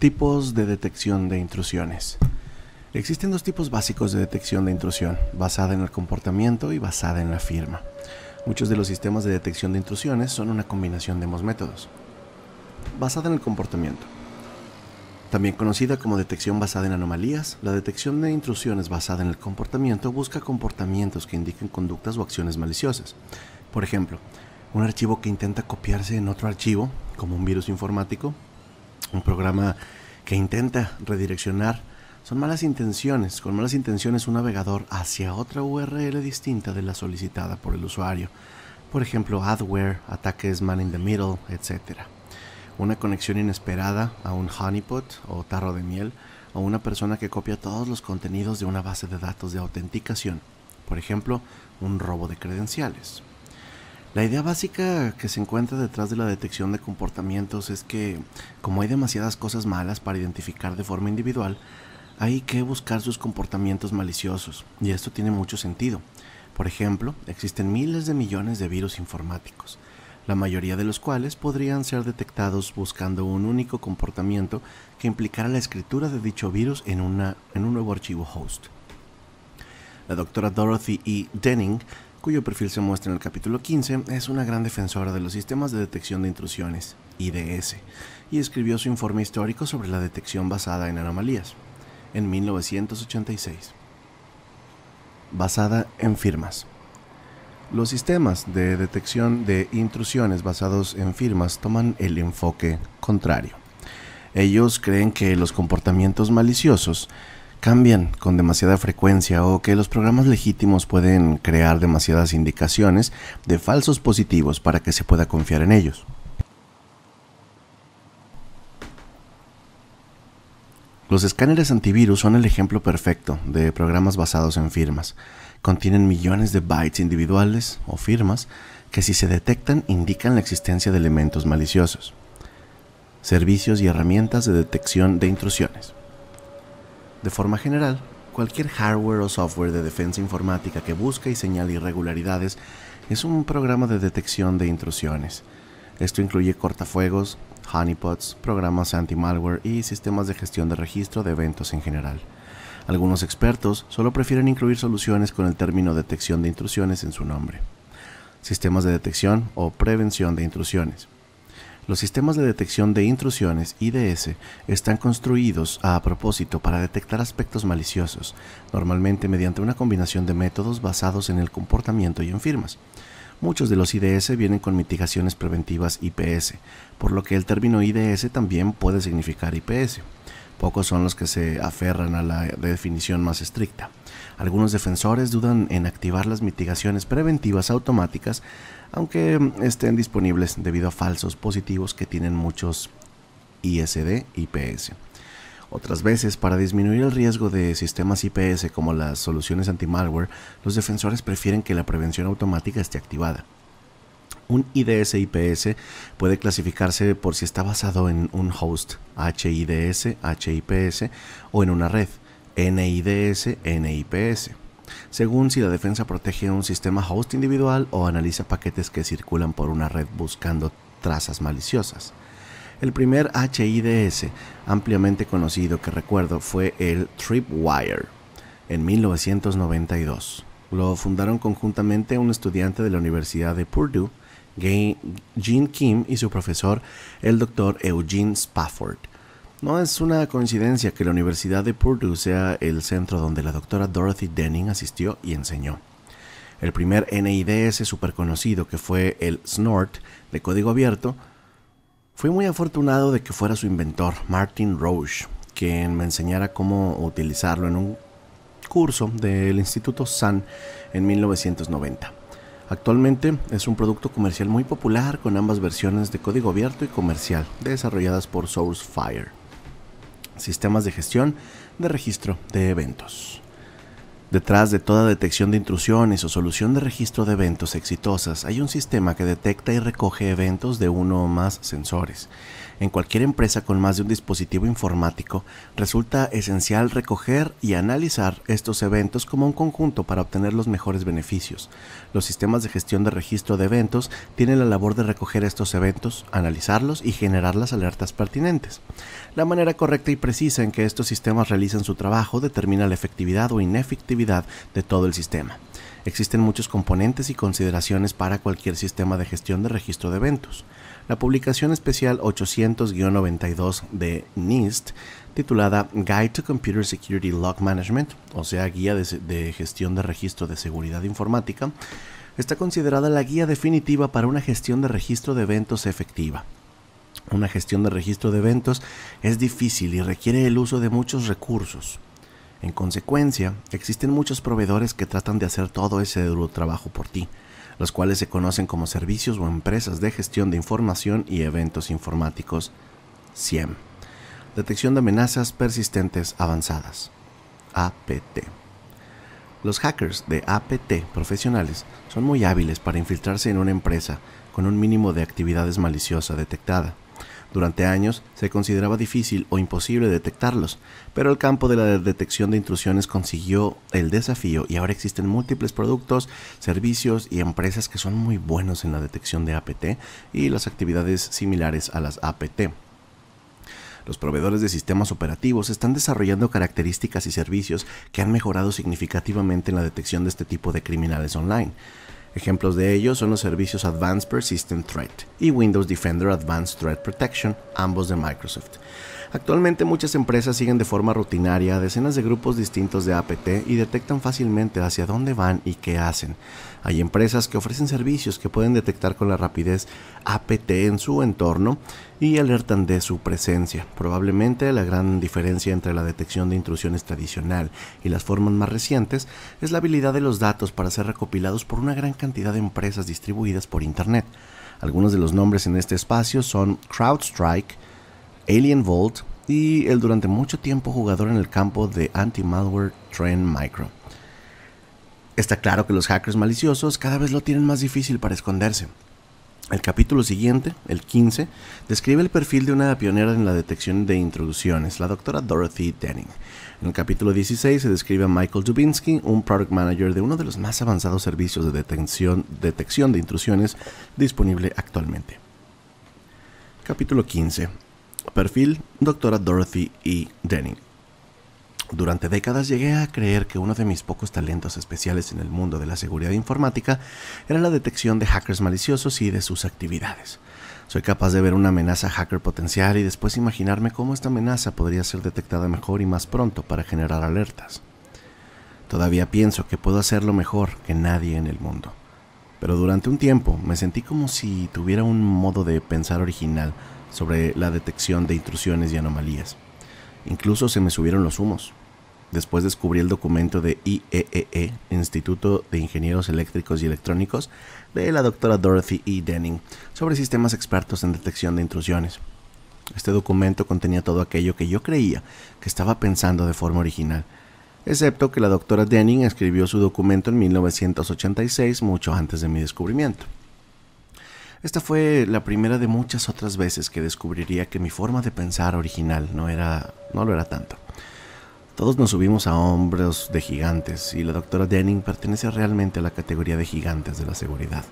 Tipos de detección de intrusiones. Existen dos tipos básicos de detección de intrusión, basada en el comportamiento y basada en la firma. Muchos de los sistemas de detección de intrusiones son una combinación de ambos métodos. Basada en el comportamiento. También conocida como detección basada en anomalías, la detección de intrusiones basada en el comportamiento busca comportamientos que indiquen conductas o acciones maliciosas. Por ejemplo, un archivo que intenta copiarse en otro archivo, como un virus informático, un programa que intenta redireccionar. Son malas intenciones. Con malas intenciones un navegador hacia otra URL distinta de la solicitada por el usuario. Por ejemplo, adware, ataques man in the middle, etc. Una conexión inesperada a un honeypot o tarro de miel o una persona que copia todos los contenidos de una base de datos de autenticación. Por ejemplo, un robo de credenciales. La idea básica que se encuentra detrás de la detección de comportamientos es que, como hay demasiadas cosas malas para identificar de forma individual, hay que buscar sus comportamientos maliciosos, y esto tiene mucho sentido. Por ejemplo, existen miles de millones de virus informáticos, la mayoría de los cuales podrían ser detectados buscando un único comportamiento que implicara la escritura de dicho virus en, una, en un nuevo archivo host. La doctora Dorothy E. Denning cuyo perfil se muestra en el capítulo 15, es una gran defensora de los sistemas de detección de intrusiones, IDS, y escribió su informe histórico sobre la detección basada en anomalías, en 1986. Basada en firmas. Los sistemas de detección de intrusiones basados en firmas toman el enfoque contrario. Ellos creen que los comportamientos maliciosos cambian con demasiada frecuencia o que los programas legítimos pueden crear demasiadas indicaciones de falsos positivos para que se pueda confiar en ellos. Los escáneres antivirus son el ejemplo perfecto de programas basados en firmas. Contienen millones de bytes individuales o firmas que si se detectan indican la existencia de elementos maliciosos. Servicios y herramientas de detección de intrusiones. De forma general, cualquier hardware o software de defensa informática que busca y señale irregularidades es un programa de detección de intrusiones. Esto incluye cortafuegos, honeypots, programas anti-malware y sistemas de gestión de registro de eventos en general. Algunos expertos solo prefieren incluir soluciones con el término detección de intrusiones en su nombre. Sistemas de detección o prevención de intrusiones. Los sistemas de detección de intrusiones IDS están construidos a propósito para detectar aspectos maliciosos, normalmente mediante una combinación de métodos basados en el comportamiento y en firmas. Muchos de los IDS vienen con mitigaciones preventivas IPS, por lo que el término IDS también puede significar IPS. Pocos son los que se aferran a la definición más estricta. Algunos defensores dudan en activar las mitigaciones preventivas automáticas, aunque estén disponibles debido a falsos positivos que tienen muchos ISD IPS. Otras veces, para disminuir el riesgo de sistemas IPS como las soluciones anti-malware, los defensores prefieren que la prevención automática esté activada un IDS-IPS puede clasificarse por si está basado en un host HIDS, HIPS o en una red NIDS, NIPS según si la defensa protege un sistema host individual o analiza paquetes que circulan por una red buscando trazas maliciosas. El primer HIDS, ampliamente conocido que recuerdo, fue el Tripwire, en 1992. Lo fundaron conjuntamente un estudiante de la Universidad de Purdue Jean Kim y su profesor, el doctor Eugene Spafford. No es una coincidencia que la Universidad de Purdue sea el centro donde la doctora Dorothy Denning asistió y enseñó. El primer NIDS conocido que fue el Snort de código abierto, fui muy afortunado de que fuera su inventor, Martin Roche, quien me enseñara cómo utilizarlo en un curso del Instituto San en 1990. Actualmente es un producto comercial muy popular con ambas versiones de código abierto y comercial, desarrolladas por SourceFire. Sistemas de gestión de registro de eventos. Detrás de toda detección de intrusiones o solución de registro de eventos exitosas hay un sistema que detecta y recoge eventos de uno o más sensores. En cualquier empresa con más de un dispositivo informático, resulta esencial recoger y analizar estos eventos como un conjunto para obtener los mejores beneficios. Los sistemas de gestión de registro de eventos tienen la labor de recoger estos eventos, analizarlos y generar las alertas pertinentes. La manera correcta y precisa en que estos sistemas realizan su trabajo determina la efectividad o inefectividad de todo el sistema. Existen muchos componentes y consideraciones para cualquier sistema de gestión de registro de eventos. La publicación especial 800-92 de NIST, titulada Guide to Computer Security Log Management, o sea, Guía de, Gestión de Registro de Seguridad Informática, está considerada la guía definitiva para una gestión de registro de eventos efectiva. Una gestión de registro de eventos es difícil y requiere el uso de muchos recursos. En consecuencia, existen muchos proveedores que tratan de hacer todo ese duro trabajo por ti, los cuales se conocen como servicios o empresas de gestión de información y eventos informáticos CIEM. Detección de amenazas persistentes avanzadas. APT. Los hackers de APT profesionales son muy hábiles para infiltrarse en una empresa con un mínimo de actividades maliciosas detectada durante años se consideraba difícil o imposible detectarlos, pero el campo de la detección de intrusiones consiguió el desafío y ahora existen múltiples productos, servicios y empresas que son muy buenos en la detección de APT y las actividades similares a las APT. Los proveedores de sistemas operativos están desarrollando características y servicios que han mejorado significativamente en la detección de este tipo de criminales online. Ejemplos de ello son los servicios Advanced Persistent Threat y Windows Defender Advanced Threat Protection, ambos de Microsoft. Actualmente muchas empresas siguen de forma rutinaria decenas de grupos distintos de APT y detectan fácilmente hacia dónde van y qué hacen. Hay empresas que ofrecen servicios que pueden detectar con la rapidez APT en su entorno y alertan de su presencia. Probablemente la gran diferencia entre la detección de intrusiones tradicional y las formas más recientes es la habilidad de los datos para ser recopilados por una gran cantidad de empresas distribuidas por Internet. Algunos de los nombres en este espacio son CrowdStrike, Alien Vault y el durante mucho tiempo jugador en el campo de anti-malware Trend Micro. Está claro que los hackers maliciosos cada vez lo tienen más difícil para esconderse. El capítulo siguiente, el 15, describe el perfil de una pionera en la detección de intrusiones, la doctora Dorothy Denning. En el capítulo 16 se describe a Michael Dubinsky, un product manager de uno de los más avanzados servicios de detección de intrusiones disponible actualmente. Capítulo 15. Perfil, doctora Dorothy E. Denning. Durante décadas llegué a creer que uno de mis pocos talentos especiales en el mundo de la seguridad informática era la detección de hackers maliciosos y de sus actividades. Soy capaz de ver una amenaza hacker potencial y después imaginarme cómo esta amenaza podría ser detectada mejor y más pronto para generar alertas. Todavía pienso que puedo hacerlo mejor que nadie en el mundo. Pero durante un tiempo me sentí como si tuviera un modo de pensar original sobre la detección de intrusiones y anomalías. Incluso se me subieron los humos. Después descubrí el documento de IEEE, e e, Instituto de Ingenieros Eléctricos y Electrónicos, de la doctora Dorothy E. Denning, sobre sistemas expertos en detección de intrusiones. Este documento contenía todo aquello que yo creía que estaba pensando de forma original, excepto que la doctora Denning escribió su documento en 1986, mucho antes de mi descubrimiento. Esta fue la primera de muchas otras veces que descubriría que mi forma de pensar original no era no lo era tanto. Todos nos subimos a hombros de gigantes y la doctora Denning pertenece realmente a la categoría de gigantes de la seguridad.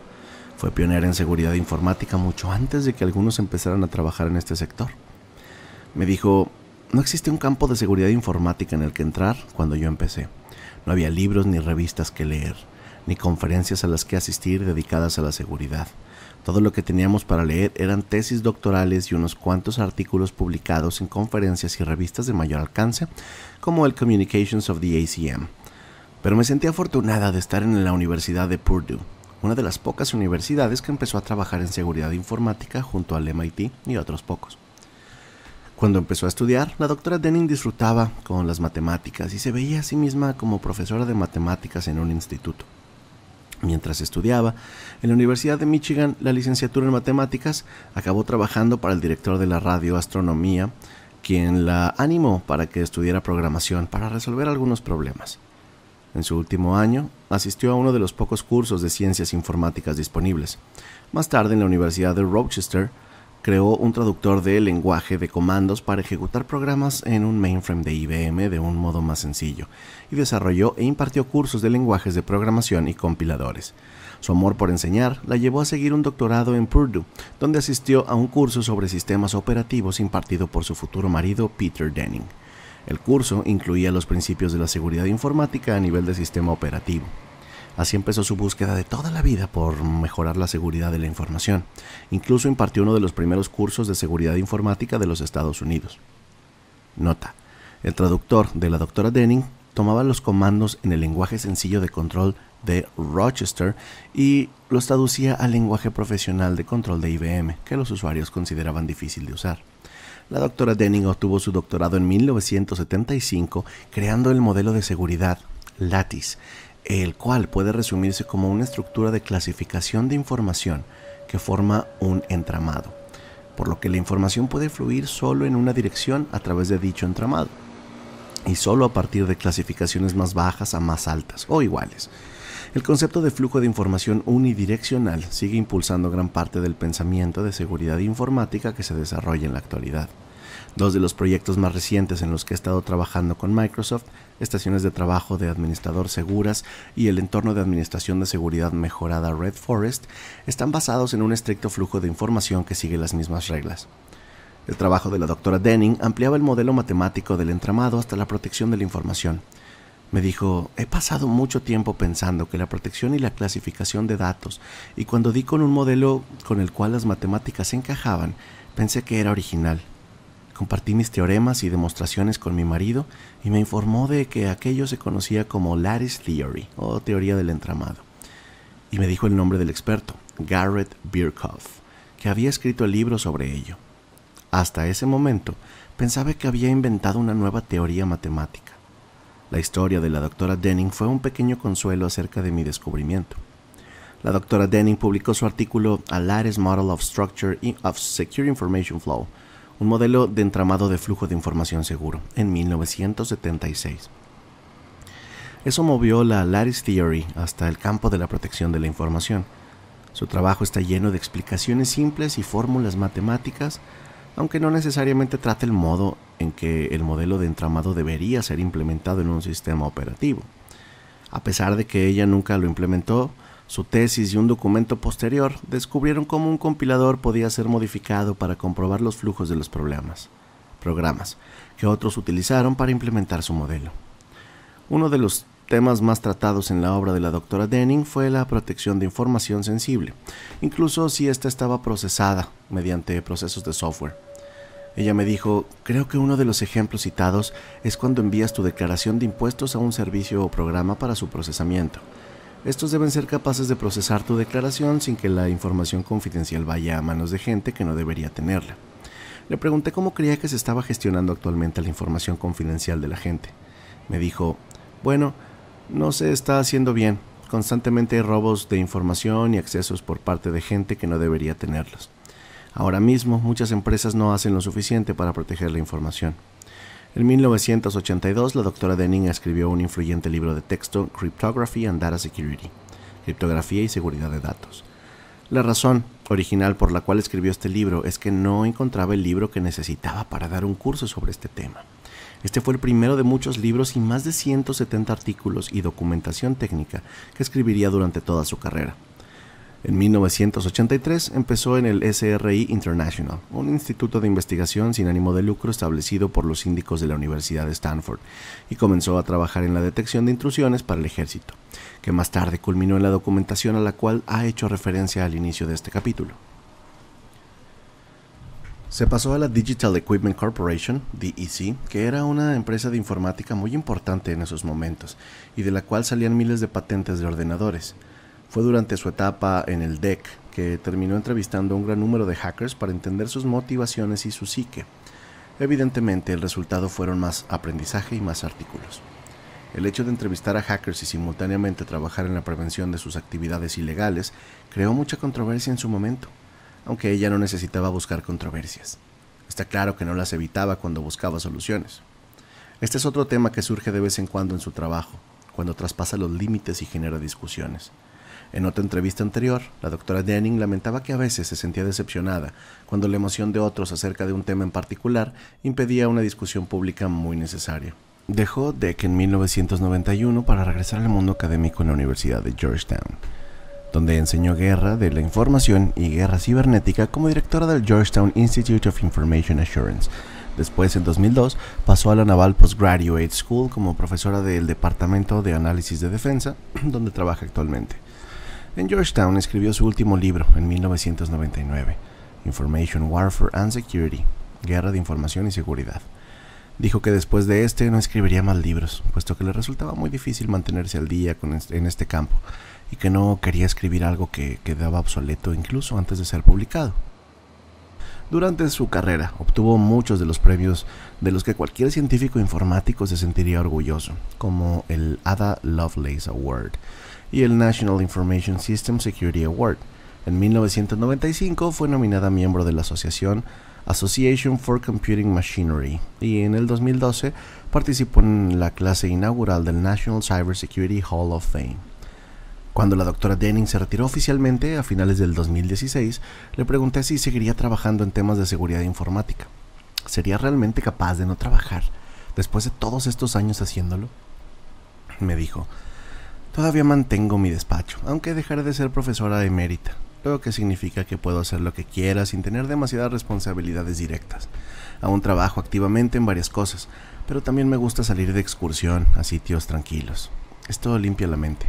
Fue pionera en seguridad informática mucho antes de que algunos empezaran a trabajar en este sector. Me dijo, no existe un campo de seguridad informática en el que entrar cuando yo empecé. No había libros ni revistas que leer, ni conferencias a las que asistir dedicadas a la seguridad. Todo lo que teníamos para leer eran tesis doctorales y unos cuantos artículos publicados en conferencias y revistas de mayor alcance, como el Communications of the ACM. Pero me sentí afortunada de estar en la Universidad de Purdue, una de las pocas universidades que empezó a trabajar en seguridad informática junto al MIT y otros pocos. Cuando empezó a estudiar, la doctora Denning disfrutaba con las matemáticas y se veía a sí misma como profesora de matemáticas en un instituto. Mientras estudiaba en la Universidad de Michigan la licenciatura en matemáticas, acabó trabajando para el director de la radio Astronomía, quien la animó para que estudiara programación para resolver algunos problemas. En su último año, asistió a uno de los pocos cursos de ciencias informáticas disponibles. Más tarde, en la Universidad de Rochester, creó un traductor de lenguaje de comandos para ejecutar programas en un mainframe de IBM de un modo más sencillo, y desarrolló e impartió cursos de lenguajes de programación y compiladores. Su amor por enseñar la llevó a seguir un doctorado en Purdue, donde asistió a un curso sobre sistemas operativos impartido por su futuro marido Peter Denning. El curso incluía los principios de la seguridad informática a nivel de sistema operativo. Así empezó su búsqueda de toda la vida por mejorar la seguridad de la información. Incluso impartió uno de los primeros cursos de seguridad informática de los Estados Unidos. Nota. El traductor de la doctora Denning tomaba los comandos en el lenguaje sencillo de control de Rochester y los traducía al lenguaje profesional de control de IBM, que los usuarios consideraban difícil de usar. La doctora Denning obtuvo su doctorado en 1975 creando el modelo de seguridad Lattice, el cual puede resumirse como una estructura de clasificación de información que forma un entramado, por lo que la información puede fluir solo en una dirección a través de dicho entramado, y solo a partir de clasificaciones más bajas a más altas o iguales. El concepto de flujo de información unidireccional sigue impulsando gran parte del pensamiento de seguridad informática que se desarrolla en la actualidad. Dos de los proyectos más recientes en los que he estado trabajando con Microsoft, estaciones de trabajo de administrador seguras y el entorno de administración de seguridad mejorada Red Forest, están basados en un estricto flujo de información que sigue las mismas reglas. El trabajo de la doctora Denning ampliaba el modelo matemático del entramado hasta la protección de la información. Me dijo, he pasado mucho tiempo pensando que la protección y la clasificación de datos, y cuando di con un modelo con el cual las matemáticas se encajaban, pensé que era original. Compartí mis teoremas y demostraciones con mi marido y me informó de que aquello se conocía como Lattice Theory o teoría del entramado. Y me dijo el nombre del experto, Garrett Birkhoff, que había escrito el libro sobre ello. Hasta ese momento pensaba que había inventado una nueva teoría matemática. La historia de la doctora Denning fue un pequeño consuelo acerca de mi descubrimiento. La doctora Denning publicó su artículo A Lattice Model of Structure of Secure Information Flow un modelo de entramado de flujo de información seguro, en 1976. Eso movió la Lattice Theory hasta el campo de la protección de la información. Su trabajo está lleno de explicaciones simples y fórmulas matemáticas, aunque no necesariamente trata el modo en que el modelo de entramado debería ser implementado en un sistema operativo. A pesar de que ella nunca lo implementó, su tesis y un documento posterior descubrieron cómo un compilador podía ser modificado para comprobar los flujos de los problemas, programas que otros utilizaron para implementar su modelo. Uno de los temas más tratados en la obra de la doctora Denning fue la protección de información sensible, incluso si ésta estaba procesada mediante procesos de software. Ella me dijo, creo que uno de los ejemplos citados es cuando envías tu declaración de impuestos a un servicio o programa para su procesamiento estos deben ser capaces de procesar tu declaración sin que la información confidencial vaya a manos de gente que no debería tenerla. Le pregunté cómo creía que se estaba gestionando actualmente la información confidencial de la gente. Me dijo, bueno, no se está haciendo bien. Constantemente hay robos de información y accesos por parte de gente que no debería tenerlos. Ahora mismo muchas empresas no hacen lo suficiente para proteger la información. En 1982, la doctora Denning escribió un influyente libro de texto, Cryptography and Data Security, Criptografía y Seguridad de Datos. La razón original por la cual escribió este libro es que no encontraba el libro que necesitaba para dar un curso sobre este tema. Este fue el primero de muchos libros y más de 170 artículos y documentación técnica que escribiría durante toda su carrera. En 1983 empezó en el SRI International, un instituto de investigación sin ánimo de lucro establecido por los síndicos de la Universidad de Stanford, y comenzó a trabajar en la detección de intrusiones para el ejército, que más tarde culminó en la documentación a la cual ha hecho referencia al inicio de este capítulo. Se pasó a la Digital Equipment Corporation, DEC, que era una empresa de informática muy importante en esos momentos, y de la cual salían miles de patentes de ordenadores. Fue durante su etapa en el DEC que terminó entrevistando a un gran número de hackers para entender sus motivaciones y su psique. Evidentemente, el resultado fueron más aprendizaje y más artículos. El hecho de entrevistar a hackers y simultáneamente trabajar en la prevención de sus actividades ilegales creó mucha controversia en su momento, aunque ella no necesitaba buscar controversias. Está claro que no las evitaba cuando buscaba soluciones. Este es otro tema que surge de vez en cuando en su trabajo, cuando traspasa los límites y genera discusiones. En otra entrevista anterior, la doctora Denning lamentaba que a veces se sentía decepcionada cuando la emoción de otros acerca de un tema en particular impedía una discusión pública muy necesaria. Dejó Deck en 1991 para regresar al mundo académico en la Universidad de Georgetown, donde enseñó guerra de la información y guerra cibernética como directora del Georgetown Institute of Information Assurance. Después, en 2002, pasó a la Naval Postgraduate School como profesora del Departamento de Análisis de Defensa, donde trabaja actualmente. En Georgetown escribió su último libro en 1999, Information Warfare and Security, Guerra de Información y Seguridad. Dijo que después de este no escribiría más libros, puesto que le resultaba muy difícil mantenerse al día en este campo y que no quería escribir algo que quedaba obsoleto incluso antes de ser publicado. Durante su carrera obtuvo muchos de los premios de los que cualquier científico informático se sentiría orgulloso, como el Ada Lovelace Award, y el National Information System Security Award. En 1995 fue nominada miembro de la asociación Association for Computing Machinery y en el 2012 participó en la clase inaugural del National Cybersecurity Hall of Fame. Cuando la doctora Denning se retiró oficialmente a finales del 2016, le pregunté si seguiría trabajando en temas de seguridad informática. ¿Sería realmente capaz de no trabajar después de todos estos años haciéndolo? Me dijo, Todavía mantengo mi despacho, aunque dejaré de ser profesora de emérita, lo que significa que puedo hacer lo que quiera sin tener demasiadas responsabilidades directas. Aún trabajo activamente en varias cosas, pero también me gusta salir de excursión a sitios tranquilos. Esto limpia la mente.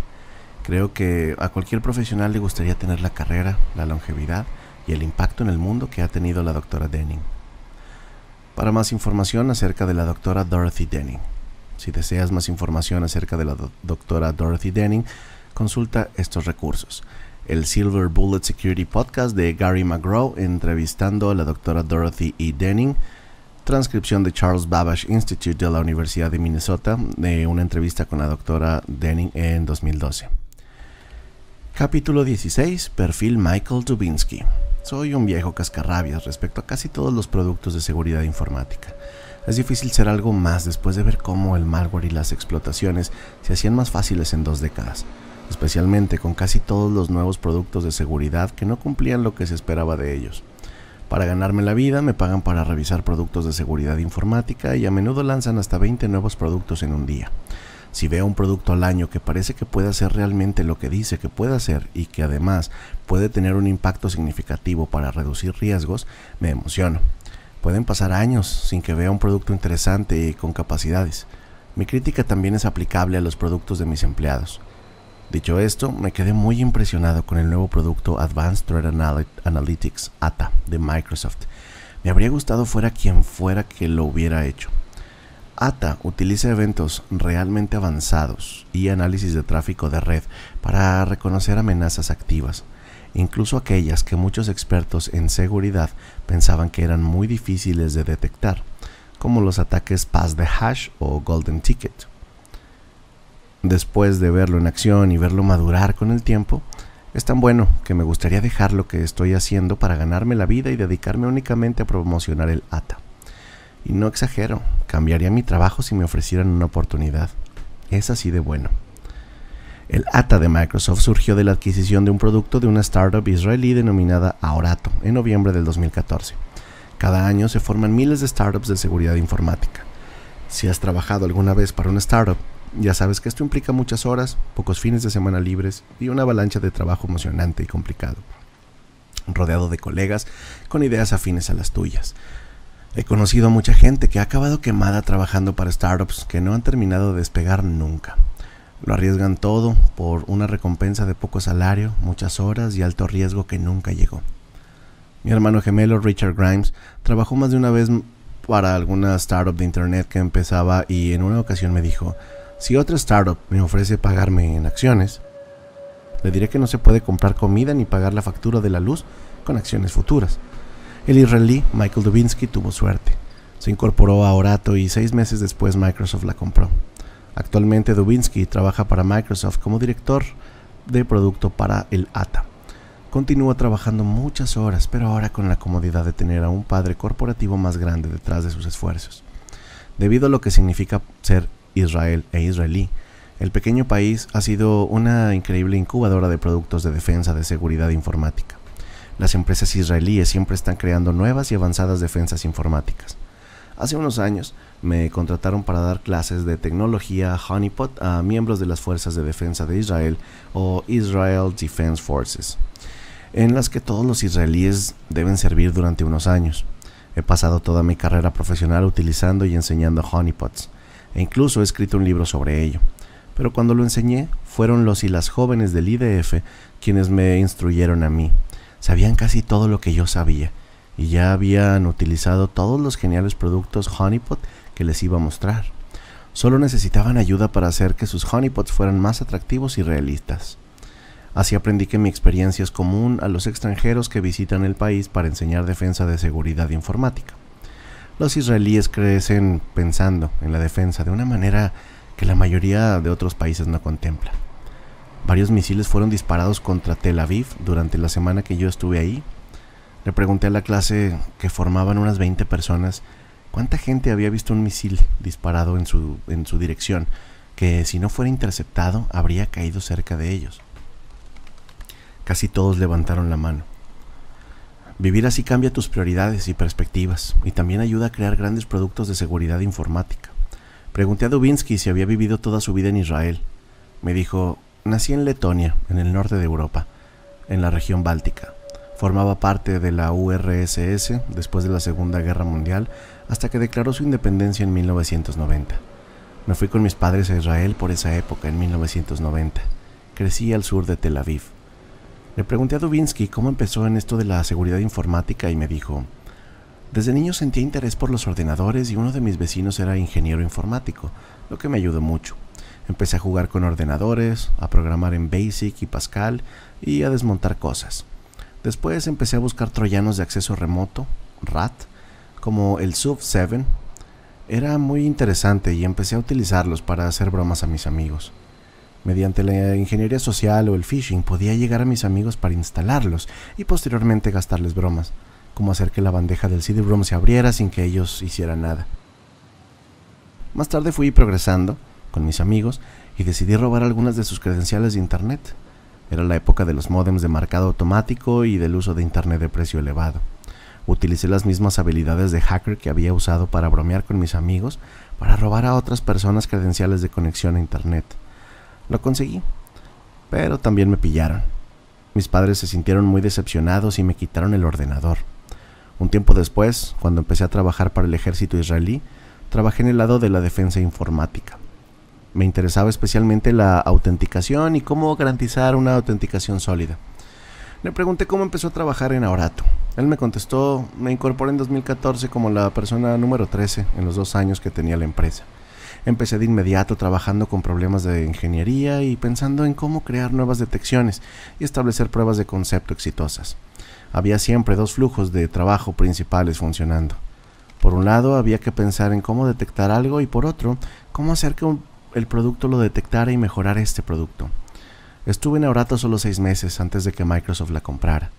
Creo que a cualquier profesional le gustaría tener la carrera, la longevidad y el impacto en el mundo que ha tenido la doctora Denning. Para más información acerca de la doctora Dorothy Denning, si deseas más información acerca de la doctora Dorothy Denning, consulta estos recursos. El Silver Bullet Security Podcast de Gary McGraw entrevistando a la doctora Dorothy E. Denning. Transcripción de Charles Babbage Institute de la Universidad de Minnesota de una entrevista con la doctora Denning en 2012. Capítulo 16. Perfil Michael Dubinsky. Soy un viejo cascarrabias respecto a casi todos los productos de seguridad informática es difícil ser algo más después de ver cómo el malware y las explotaciones se hacían más fáciles en dos décadas, especialmente con casi todos los nuevos productos de seguridad que no cumplían lo que se esperaba de ellos. Para ganarme la vida me pagan para revisar productos de seguridad informática y a menudo lanzan hasta 20 nuevos productos en un día. Si veo un producto al año que parece que puede hacer realmente lo que dice que puede hacer y que además puede tener un impacto significativo para reducir riesgos, me emociono. Pueden pasar años sin que vea un producto interesante y con capacidades. Mi crítica también es aplicable a los productos de mis empleados. Dicho esto, me quedé muy impresionado con el nuevo producto Advanced Threat Analytics ATA de Microsoft. Me habría gustado fuera quien fuera que lo hubiera hecho. ATA utiliza eventos realmente avanzados y análisis de tráfico de red para reconocer amenazas activas incluso aquellas que muchos expertos en seguridad pensaban que eran muy difíciles de detectar, como los ataques Pass the Hash o Golden Ticket. Después de verlo en acción y verlo madurar con el tiempo, es tan bueno que me gustaría dejar lo que estoy haciendo para ganarme la vida y dedicarme únicamente a promocionar el ATA. Y no exagero, cambiaría mi trabajo si me ofrecieran una oportunidad. Es así de bueno. El ATA de Microsoft surgió de la adquisición de un producto de una startup israelí denominada Aorato en noviembre del 2014. Cada año se forman miles de startups de seguridad informática. Si has trabajado alguna vez para una startup, ya sabes que esto implica muchas horas, pocos fines de semana libres y una avalancha de trabajo emocionante y complicado, rodeado de colegas con ideas afines a las tuyas. He conocido a mucha gente que ha acabado quemada trabajando para startups que no han terminado de despegar nunca. Lo arriesgan todo por una recompensa de poco salario, muchas horas y alto riesgo que nunca llegó. Mi hermano gemelo Richard Grimes trabajó más de una vez para alguna startup de internet que empezaba y en una ocasión me dijo, si otra startup me ofrece pagarme en acciones, le diré que no se puede comprar comida ni pagar la factura de la luz con acciones futuras. El israelí Michael Dubinsky tuvo suerte. Se incorporó a Orato y seis meses después Microsoft la compró. Actualmente Dubinsky trabaja para Microsoft como director de producto para el ATA. Continúa trabajando muchas horas, pero ahora con la comodidad de tener a un padre corporativo más grande detrás de sus esfuerzos. Debido a lo que significa ser Israel e israelí, el pequeño país ha sido una increíble incubadora de productos de defensa de seguridad informática. Las empresas israelíes siempre están creando nuevas y avanzadas defensas informáticas. Hace unos años me contrataron para dar clases de tecnología Honeypot a miembros de las Fuerzas de Defensa de Israel o Israel Defense Forces, en las que todos los israelíes deben servir durante unos años. He pasado toda mi carrera profesional utilizando y enseñando honeypots, e incluso he escrito un libro sobre ello. Pero cuando lo enseñé, fueron los y las jóvenes del IDF quienes me instruyeron a mí. Sabían casi todo lo que yo sabía, y ya habían utilizado todos los geniales productos Honeypot que les iba a mostrar. Solo necesitaban ayuda para hacer que sus honeypots fueran más atractivos y realistas. Así aprendí que mi experiencia es común a los extranjeros que visitan el país para enseñar defensa de seguridad informática. Los israelíes crecen pensando en la defensa de una manera que la mayoría de otros países no contempla. Varios misiles fueron disparados contra Tel Aviv durante la semana que yo estuve ahí le pregunté a la clase que formaban unas 20 personas cuánta gente había visto un misil disparado en su, en su dirección, que si no fuera interceptado habría caído cerca de ellos. Casi todos levantaron la mano. Vivir así cambia tus prioridades y perspectivas, y también ayuda a crear grandes productos de seguridad informática. Pregunté a Dubinsky si había vivido toda su vida en Israel. Me dijo, nací en Letonia, en el norte de Europa, en la región báltica. Formaba parte de la URSS después de la Segunda Guerra Mundial hasta que declaró su independencia en 1990. Me fui con mis padres a Israel por esa época, en 1990. Crecí al sur de Tel Aviv. Le pregunté a Dubinsky cómo empezó en esto de la seguridad informática y me dijo, desde niño sentía interés por los ordenadores y uno de mis vecinos era ingeniero informático, lo que me ayudó mucho. Empecé a jugar con ordenadores, a programar en BASIC y Pascal y a desmontar cosas. Después empecé a buscar troyanos de acceso remoto, RAT, como el Sub 7. Era muy interesante y empecé a utilizarlos para hacer bromas a mis amigos. Mediante la ingeniería social o el phishing podía llegar a mis amigos para instalarlos y posteriormente gastarles bromas, como hacer que la bandeja del CD-ROM se abriera sin que ellos hicieran nada. Más tarde fui progresando con mis amigos y decidí robar algunas de sus credenciales de internet. Era la época de los módems de marcado automático y del uso de internet de precio elevado. Utilicé las mismas habilidades de hacker que había usado para bromear con mis amigos para robar a otras personas credenciales de conexión a internet. Lo conseguí, pero también me pillaron. Mis padres se sintieron muy decepcionados y me quitaron el ordenador. Un tiempo después, cuando empecé a trabajar para el ejército israelí, trabajé en el lado de la defensa informática me interesaba especialmente la autenticación y cómo garantizar una autenticación sólida. Le pregunté cómo empezó a trabajar en Aurato. Él me contestó, me incorporé en 2014 como la persona número 13 en los dos años que tenía la empresa. Empecé de inmediato trabajando con problemas de ingeniería y pensando en cómo crear nuevas detecciones y establecer pruebas de concepto exitosas. Había siempre dos flujos de trabajo principales funcionando. Por un lado, había que pensar en cómo detectar algo y por otro, cómo hacer que un el producto lo detectara y mejorara este producto. Estuve en Eurato solo seis meses antes de que Microsoft la comprara.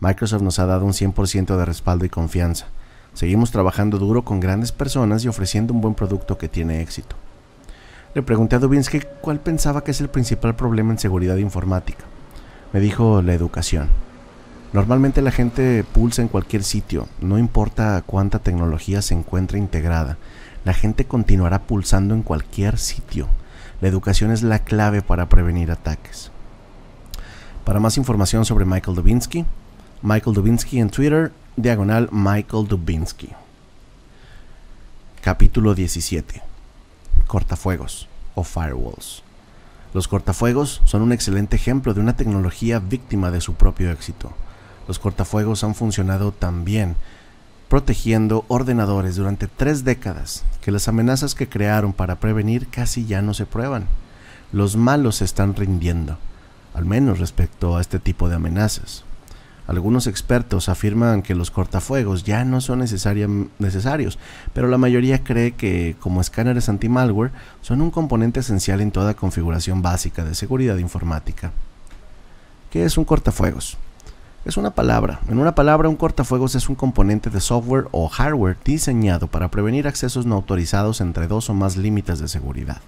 Microsoft nos ha dado un 100% de respaldo y confianza. Seguimos trabajando duro con grandes personas y ofreciendo un buen producto que tiene éxito. Le pregunté a Dubinsky cuál pensaba que es el principal problema en seguridad informática. Me dijo la educación. Normalmente la gente pulsa en cualquier sitio, no importa cuánta tecnología se encuentra integrada la gente continuará pulsando en cualquier sitio. La educación es la clave para prevenir ataques. Para más información sobre Michael Dubinsky, Michael Dubinsky en Twitter, diagonal Michael Dubinsky. Capítulo 17. Cortafuegos o firewalls. Los cortafuegos son un excelente ejemplo de una tecnología víctima de su propio éxito. Los cortafuegos han funcionado tan bien protegiendo ordenadores durante tres décadas que las amenazas que crearon para prevenir casi ya no se prueban. Los malos se están rindiendo, al menos respecto a este tipo de amenazas. Algunos expertos afirman que los cortafuegos ya no son necesarios, pero la mayoría cree que, como escáneres anti-malware, son un componente esencial en toda configuración básica de seguridad informática. ¿Qué es un cortafuegos? es una palabra. En una palabra, un cortafuegos es un componente de software o hardware diseñado para prevenir accesos no autorizados entre dos o más límites de seguridad.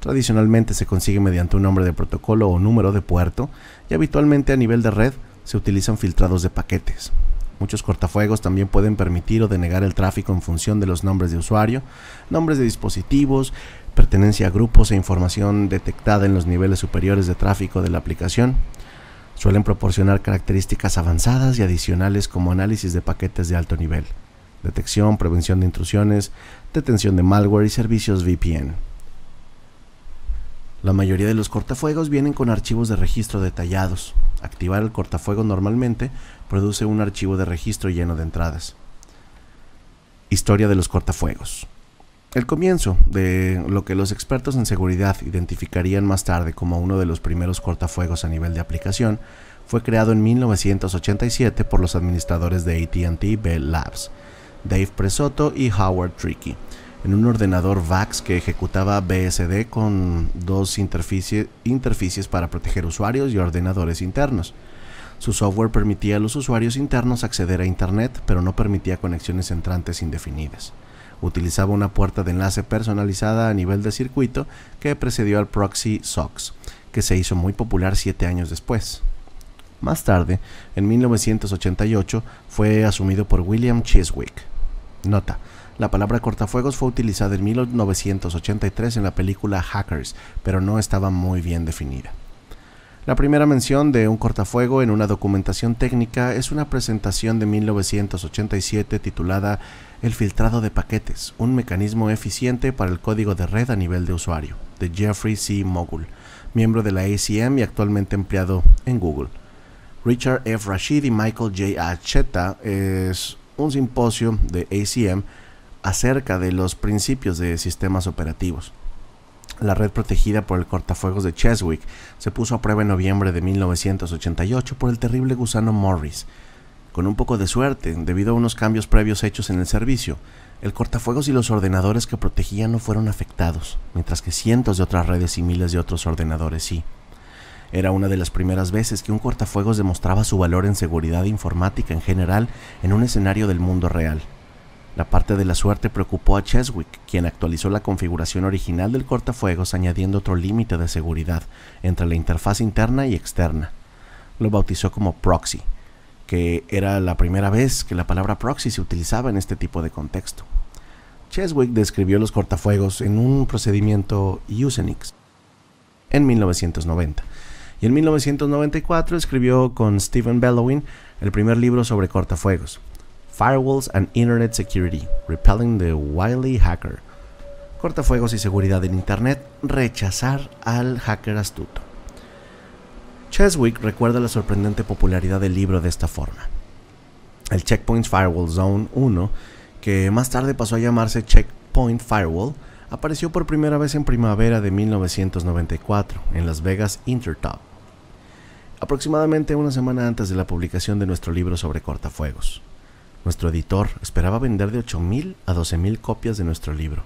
Tradicionalmente se consigue mediante un nombre de protocolo o número de puerto y habitualmente a nivel de red se utilizan filtrados de paquetes. Muchos cortafuegos también pueden permitir o denegar el tráfico en función de los nombres de usuario, nombres de dispositivos, pertenencia a grupos e información detectada en los niveles superiores de tráfico de la aplicación, Suelen proporcionar características avanzadas y adicionales como análisis de paquetes de alto nivel, detección, prevención de intrusiones, detención de malware y servicios VPN. La mayoría de los cortafuegos vienen con archivos de registro detallados. Activar el cortafuego normalmente produce un archivo de registro lleno de entradas. Historia de los cortafuegos. El comienzo de lo que los expertos en seguridad identificarían más tarde como uno de los primeros cortafuegos a nivel de aplicación fue creado en 1987 por los administradores de ATT Bell Labs, Dave Presotto y Howard Tricky, en un ordenador VAX que ejecutaba BSD con dos interfaces para proteger usuarios y ordenadores internos. Su software permitía a los usuarios internos acceder a Internet, pero no permitía conexiones entrantes indefinidas utilizaba una puerta de enlace personalizada a nivel de circuito que precedió al proxy SOX, que se hizo muy popular siete años después. Más tarde, en 1988, fue asumido por William Chiswick. Nota, la palabra cortafuegos fue utilizada en 1983 en la película Hackers, pero no estaba muy bien definida. La primera mención de un cortafuego en una documentación técnica es una presentación de 1987 titulada El filtrado de paquetes, un mecanismo eficiente para el código de red a nivel de usuario, de Jeffrey C. Mogul, miembro de la ACM y actualmente empleado en Google. Richard F. Rashid y Michael J. Acheta es un simposio de ACM acerca de los principios de sistemas operativos la red protegida por el cortafuegos de Cheswick se puso a prueba en noviembre de 1988 por el terrible gusano Morris. Con un poco de suerte, debido a unos cambios previos hechos en el servicio, el cortafuegos y los ordenadores que protegían no fueron afectados, mientras que cientos de otras redes y miles de otros ordenadores sí. Era una de las primeras veces que un cortafuegos demostraba su valor en seguridad informática en general en un escenario del mundo real. La parte de la suerte preocupó a Cheswick, quien actualizó la configuración original del cortafuegos añadiendo otro límite de seguridad entre la interfaz interna y externa. Lo bautizó como proxy, que era la primera vez que la palabra proxy se utilizaba en este tipo de contexto. Cheswick describió los cortafuegos en un procedimiento Usenix en 1990. Y en 1994 escribió con Stephen Bellowin el primer libro sobre cortafuegos, Firewalls and Internet Security, Repelling the Wily Hacker. Cortafuegos y seguridad en Internet, rechazar al hacker astuto. Cheswick recuerda la sorprendente popularidad del libro de esta forma. El Checkpoint Firewall Zone 1, que más tarde pasó a llamarse Checkpoint Firewall, apareció por primera vez en primavera de 1994 en Las Vegas Intertop, aproximadamente una semana antes de la publicación de nuestro libro sobre cortafuegos. Nuestro editor esperaba vender de 8.000 a 12.000 copias de nuestro libro.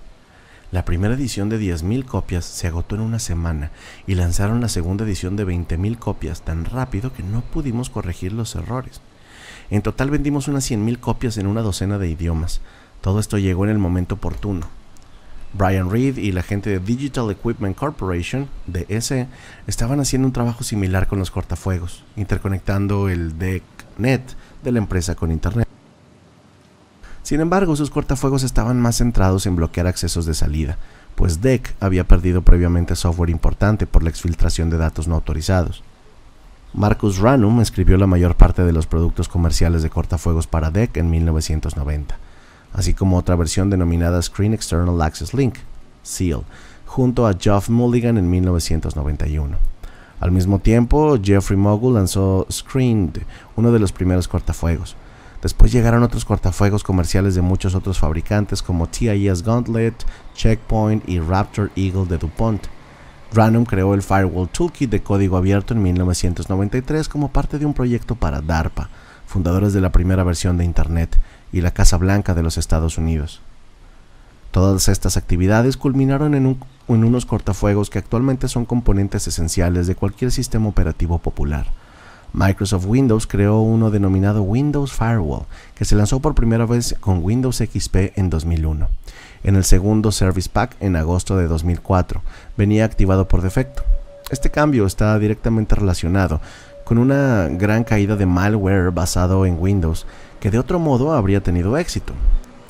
La primera edición de 10.000 copias se agotó en una semana y lanzaron la segunda edición de 20.000 copias tan rápido que no pudimos corregir los errores. En total vendimos unas 100.000 copias en una docena de idiomas. Todo esto llegó en el momento oportuno. Brian Reed y la gente de Digital Equipment Corporation, DSE, estaban haciendo un trabajo similar con los cortafuegos, interconectando el DECnet de la empresa con Internet. Sin embargo, sus cortafuegos estaban más centrados en bloquear accesos de salida, pues DEC había perdido previamente software importante por la exfiltración de datos no autorizados. Marcus Ranum escribió la mayor parte de los productos comerciales de cortafuegos para DEC en 1990, así como otra versión denominada Screen External Access Link, SEAL, junto a Geoff Mulligan en 1991. Al mismo tiempo, Jeffrey Mogul lanzó Screened, uno de los primeros cortafuegos. Después llegaron otros cortafuegos comerciales de muchos otros fabricantes como TIS Gauntlet, Checkpoint y Raptor Eagle de DuPont. Random creó el Firewall Toolkit de código abierto en 1993 como parte de un proyecto para DARPA, fundadores de la primera versión de Internet y la Casa Blanca de los Estados Unidos. Todas estas actividades culminaron en unos cortafuegos que actualmente son componentes esenciales de cualquier sistema operativo popular. Microsoft Windows creó uno denominado Windows Firewall, que se lanzó por primera vez con Windows XP en 2001. En el segundo Service Pack, en agosto de 2004, venía activado por defecto. Este cambio está directamente relacionado con una gran caída de malware basado en Windows, que de otro modo habría tenido éxito.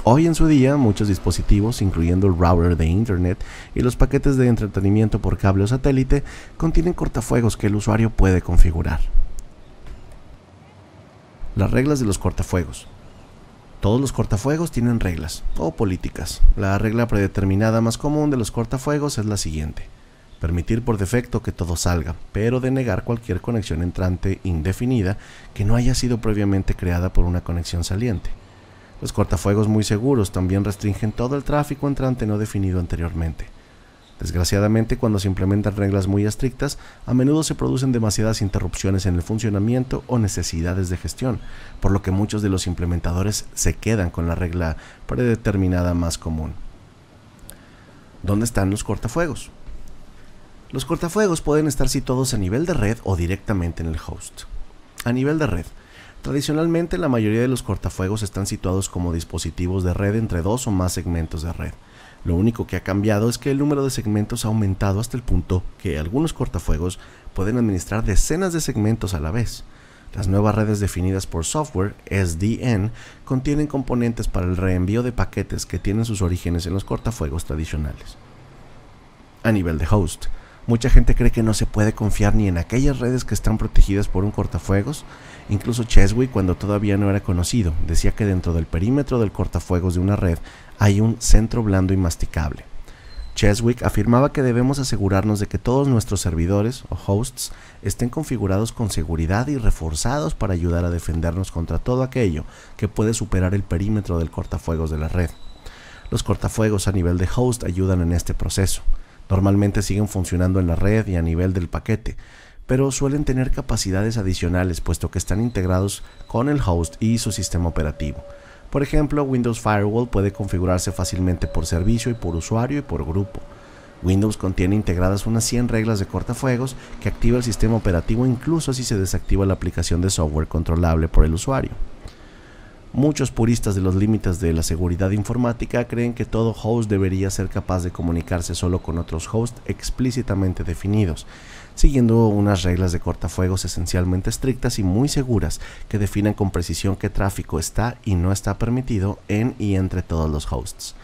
Hoy en su día, muchos dispositivos, incluyendo el router de Internet y los paquetes de entretenimiento por cable o satélite, contienen cortafuegos que el usuario puede configurar. Las reglas de los cortafuegos. Todos los cortafuegos tienen reglas, o políticas. La regla predeterminada más común de los cortafuegos es la siguiente. Permitir por defecto que todo salga, pero denegar cualquier conexión entrante indefinida que no haya sido previamente creada por una conexión saliente. Los cortafuegos muy seguros también restringen todo el tráfico entrante no definido anteriormente. Desgraciadamente, cuando se implementan reglas muy estrictas, a menudo se producen demasiadas interrupciones en el funcionamiento o necesidades de gestión, por lo que muchos de los implementadores se quedan con la regla predeterminada más común. ¿Dónde están los cortafuegos? Los cortafuegos pueden estar situados a nivel de red o directamente en el host. A nivel de red, tradicionalmente la mayoría de los cortafuegos están situados como dispositivos de red entre dos o más segmentos de red lo único que ha cambiado es que el número de segmentos ha aumentado hasta el punto que algunos cortafuegos pueden administrar decenas de segmentos a la vez. Las nuevas redes definidas por software, SDN, contienen componentes para el reenvío de paquetes que tienen sus orígenes en los cortafuegos tradicionales. A nivel de host, mucha gente cree que no se puede confiar ni en aquellas redes que están protegidas por un cortafuegos. Incluso Cheswick, cuando todavía no era conocido, decía que dentro del perímetro del cortafuegos de una red hay un centro blando y masticable. Cheswick afirmaba que debemos asegurarnos de que todos nuestros servidores o hosts estén configurados con seguridad y reforzados para ayudar a defendernos contra todo aquello que puede superar el perímetro del cortafuegos de la red. Los cortafuegos a nivel de host ayudan en este proceso. Normalmente siguen funcionando en la red y a nivel del paquete, pero suelen tener capacidades adicionales puesto que están integrados con el host y su sistema operativo. Por ejemplo, Windows Firewall puede configurarse fácilmente por servicio y por usuario y por grupo. Windows contiene integradas unas 100 reglas de cortafuegos que activa el sistema operativo incluso si se desactiva la aplicación de software controlable por el usuario. Muchos puristas de los límites de la seguridad informática creen que todo host debería ser capaz de comunicarse solo con otros hosts explícitamente definidos, siguiendo unas reglas de cortafuegos esencialmente estrictas y muy seguras que definen con precisión qué tráfico está y no está permitido en y entre todos los hosts.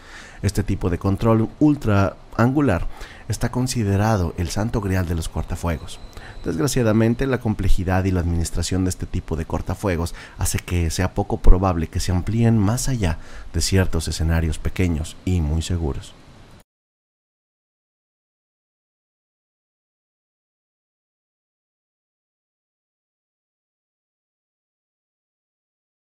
Este tipo de control ultra angular está considerado el santo grial de los cortafuegos. Desgraciadamente, la complejidad y la administración de este tipo de cortafuegos hace que sea poco probable que se amplíen más allá de ciertos escenarios pequeños y muy seguros.